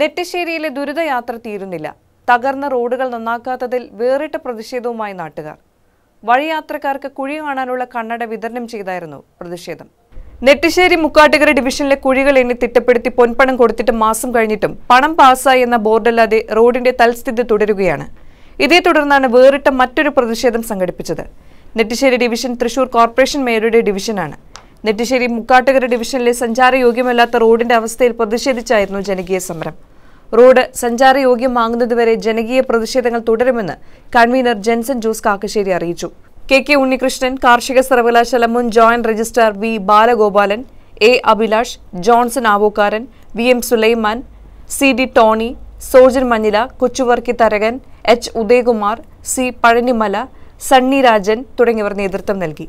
നെറ്റിശ്ശേരിയിലെ ദുരിതയാത്ര തീരുന്നില്ല തകർന്ന റോഡുകൾ നന്നാക്കാത്തതിൽ വേറിട്ട പ്രതിഷേധവുമായി നാട്ടുകാർ വഴിയാത്രക്കാർക്ക് കുഴി കാണാനുള്ള കണ്ണട വിതരണം ചെയ്തായിരുന്നു പ്രതിഷേധം നെറ്റിശ്ശേരി മുക്കാട്ടുകര ഡിവിഷനിലെ കുഴികൾ എണ്ണി തിട്ടപ്പെടുത്തി പൊൻപണം കൊടുത്തിട്ട് മാസം കഴിഞ്ഞിട്ടും പണം പാസ്സായി എന്ന ബോർഡല്ലാതെ റോഡിന്റെ തൽസ്ഥിതി തുടരുകയാണ് ഇതേ തുടർന്നാണ് വേറിട്ട മറ്റൊരു പ്രതിഷേധം സംഘടിപ്പിച്ചത് നെറ്റിശ്ശേരി ഡിവിഷൻ തൃശൂർ കോർപ്പറേഷൻ മേയറുടെ ഡിവിഷനാണ് നെറ്റിശ്ശേരി മുക്കാട്ടുകര ഡിവിഷനിലെ സഞ്ചാരയോഗ്യമല്ലാത്ത റോഡിന്റെ അവസ്ഥയിൽ പ്രതിഷേധിച്ചായിരുന്നു ജനകീയ സമരം റോഡ് സഞ്ചാരയോഗ്യമാകുന്നതുവരെ ജനകീയ പ്രതിഷേധങ്ങൾ തുടരുമെന്ന് കൺവീനർ ജെൻസൺ ജോസ് കാക്കശ്ശേരി അറിയിച്ചു കെ കെ ഉണ്ണികൃഷ്ണൻ കാർഷിക സർവകലാശാല മുൻ joint registrar V Balagopalan A Abhilash Johnson Avokkaran V M Sulaiman C D Tony Sojan Manjila Kochuvarkey Tharakan H Udayakumar C Pazhanimala Sunny Rajan തുടങ്ങിയവർ നേതൃത്വം നൽകി